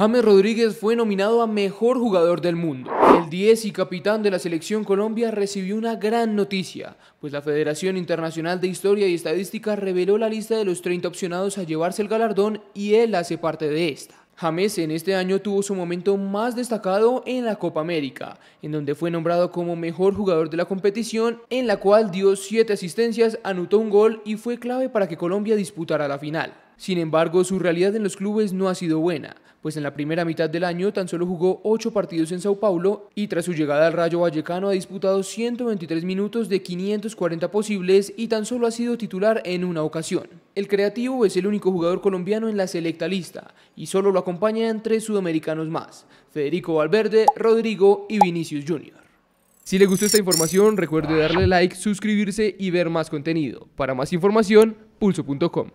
James Rodríguez fue nominado a Mejor Jugador del Mundo. El 10 y capitán de la selección Colombia recibió una gran noticia, pues la Federación Internacional de Historia y Estadística reveló la lista de los 30 opcionados a llevarse el galardón y él hace parte de esta. James en este año tuvo su momento más destacado en la Copa América, en donde fue nombrado como mejor jugador de la competición, en la cual dio 7 asistencias, anotó un gol y fue clave para que Colombia disputara la final. Sin embargo, su realidad en los clubes no ha sido buena, pues en la primera mitad del año tan solo jugó 8 partidos en Sao Paulo y tras su llegada al Rayo Vallecano ha disputado 123 minutos de 540 posibles y tan solo ha sido titular en una ocasión. El creativo es el único jugador colombiano en la selecta lista y solo lo acompañan tres sudamericanos más, Federico Valverde, Rodrigo y Vinicius Jr. Si le gustó esta información recuerde darle like, suscribirse y ver más contenido. Para más información, pulso.com.